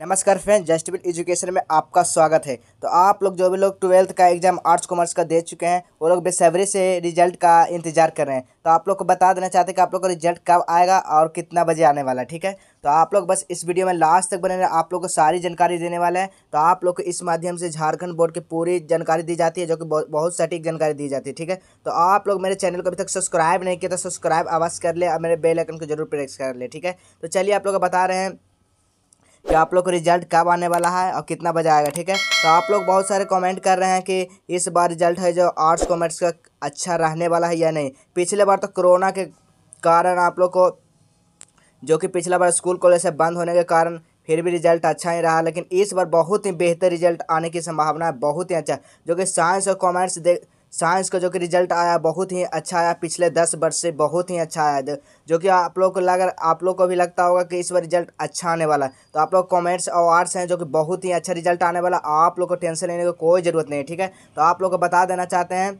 नमस्कार friend जस्टिबल education में आपका स्वागत है तो आप लोग जो भी लोग ट्वेल्थ का एग्जाम आर्ट्स कॉमर्स का दे चुके हैं वो लोग बेसब्री से रिजल्ट का इंतजार कर रहे हैं तो आप लोग को बता देना चाहते हैं कि आप लोग का रिजल्ट कब आएगा और कितना बजे आने वाला ठीक है तो आप लोग बस इस वीडियो में लास्ट तक बने रहे आप लोग को सारी जानकारी देने वाला है तो आप लोग को इस माध्यम से झारखंड बोर्ड की पूरी जानकारी दी जाती है जो कि बहुत सटीक जानकारी दी जाती है ठीक है तो आप लोग मेरे चैनल को अभी तक सब्सक्राइब नहीं किया तो सब्सक्राइब आवाज़ कर ले और मेरे बेलाइकन को जरूर प्रेस कर ले ठीक है तो चलिए आप लोग बता रहे हैं कि आप लोग को रिजल्ट कब आने वाला है और कितना बजा आएगा ठीक है तो आप लोग बहुत सारे कमेंट कर रहे हैं कि इस बार रिजल्ट है जो आर्ट्स कॉमर्स का अच्छा रहने वाला है या नहीं पिछले बार तो कोरोना के कारण आप लोग को जो कि पिछला बार स्कूल कॉलेज से बंद होने के कारण फिर भी रिजल्ट अच्छा ही रहा लेकिन इस बार बहुत ही बेहतर रिजल्ट आने की संभावना है बहुत ही अच्छा जो कि साइंस और कॉमर्स देख साइंस का जो कि रिजल्ट आया बहुत ही अच्छा आया पिछले दस वर्ष से बहुत ही अच्छा आया जो कि आप लोग को लग आप लोग को भी लगता होगा कि इस बार रिजल्ट अच्छा आने वाला है तो आप लोग कॉमेंट्स और आर्ट्स हैं जो कि बहुत ही अच्छा रिजल्ट आने वाला आप लोग को टेंशन लेने की को कोई ज़रूरत नहीं है ठीक है तो आप लोग को बता देना चाहते हैं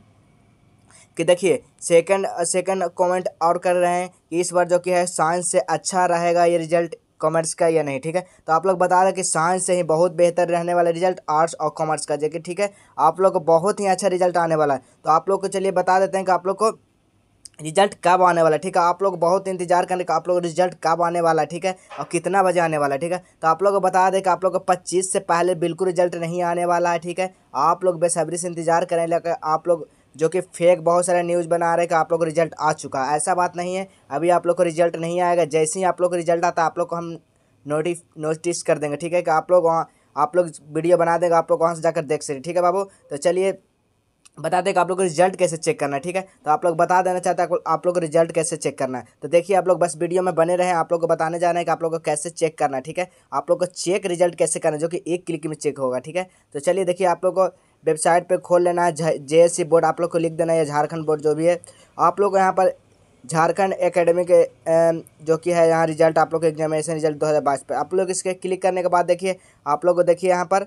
कि देखिए सेकंड सेकंड कमेंट और कर रहे हैं कि इस बार जो कि है साइंस से अच्छा रहेगा ये रिजल्ट कॉमर्स का या नहीं ठीक है तो आप लोग बता दें कि साइंस से ही बहुत बेहतर रहने वाला रिजल्ट आर्ट्स और कॉमर्स का जैसे ठीक है आप लोग को बहुत ही अच्छा रिजल्ट आने वाला है तो आप लोग को चलिए बता देते हैं कि आप लोग को रिजल्ट कब आने वाला है ठीक है आप लोग बहुत इंतजार करने का आप लोग रिजल्ट कब आने वाला है ठीक है और कितना बजे आने वाला है ठीक है तो आप लोग को बता दें कि आप लोग को पच्चीस से पहले बिल्कुल रिजल्ट नहीं आने वाला है ठीक है आप लोग बेसब्री से इंतजार करें लेकर आप लोग जो कि फेक बहुत सारे न्यूज़ बना रहे कि आप लोग को रिजल्ट आ चुका है ऐसा बात नहीं है अभी आप लोग को रिजल्ट नहीं आएगा जैसे ही आप लोग को रिजल्ट आता आप लोग को हम नोटिस नोटिस कर देंगे ठीक है कि आप लोग वहाँ आप लोग वीडियो बना देंगे आप लोग वहाँ से जाकर देख सकते ठीक है बाबू तो चलिए बता दें कि आप लोग को रिजल्ट कैसे चेक करना है ठीक है तो आप लोग बता देना चाहते हैं आप लोग को रिजल्ट कैसे चेक करना है तो देखिए आप लोग बस वीडियो में बने रहे आप लोग को बताने जा रहे हैं कि आप लोग को कैसे चेक करना है ठीक है आप लोग को चेक रिजल्ट कैसे करना है जो कि एक क्लिक में चेक होगा ठीक है तो चलिए देखिए आप लोग को वेबसाइट पे खोल लेना है जे बोर्ड आप लोग को लिख देना है झारखंड बोर्ड जो भी है आप लोग को यहाँ पर झारखंड एकेडमी के जो कि है यहाँ रिजल्ट आप लोग का एग्जामिनेशन रिजल्ट 2022 पे आप लोग इसके क्लिक करने के बाद देखिए आप लोग को देखिए यहाँ पर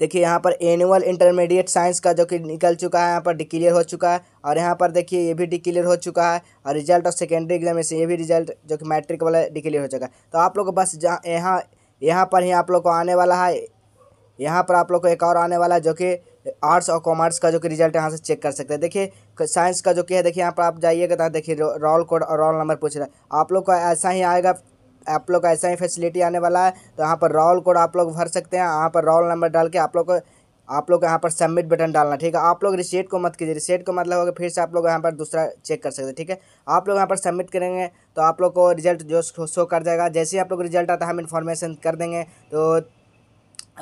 देखिए यहाँ पर एनुअल इंटरमीडिएट साइंस का जो कि निकल चुका है यहाँ पर डिक्लेयर हो चुका है और यहाँ पर देखिए ये भी डिक्लेयर हो चुका है और रिजल्ट ऑफ सेकेंडरी एग्जामिनेशन ये भी रिजल्ट जो कि मैट्रिक वाला डिक्लेयर हो चुका है तो आप लोग बस जहाँ यहाँ यहाँ पर ही आप लोग को आने वाला है यहाँ पर आप लोग को एक और आने वाला है जो कि आर्ट्स और कॉमर्स का जो कि रिजल्ट यहाँ से चेक कर सकते हैं देखिए साइंस का जो कि है देखिए यहाँ पर आप जाइएगा तो देखिए रोल कोड और रोल नंबर पूछ रहा है आप लोग का ऐसा ही आएगा आप लोग का ऐसा ही फैसिलिटी आने वाला है तो यहाँ पर रोल कोड आप लोग भर सकते हैं यहाँ पर रोल नंबर डाल के आप लोग को आप लोग यहाँ पर सबमिट बटन डालना ठीक है आप लोग रिसेट को मत कीजिए रिसेट को मतलब होगा फिर से आप लोग यहाँ पर दूसरा चेक कर सकते हैं ठीक है आप लोग यहाँ पर सबमिट करेंगे तो आप लोग को रिजल्ट जो शो कर जाएगा जैसे ही आप लोग रिजल्ट आता है हम इन्फॉर्मेशन कर देंगे तो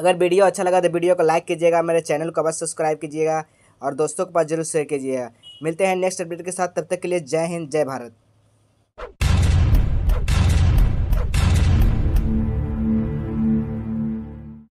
अगर वीडियो अच्छा लगा तो वीडियो को लाइक कीजिएगा मेरे चैनल को बस सब्सक्राइब कीजिएगा और दोस्तों के पास जरूर शेयर कीजिएगा मिलते हैं नेक्स्ट अपडेट के साथ तब तक के लिए जय हिंद जय भारत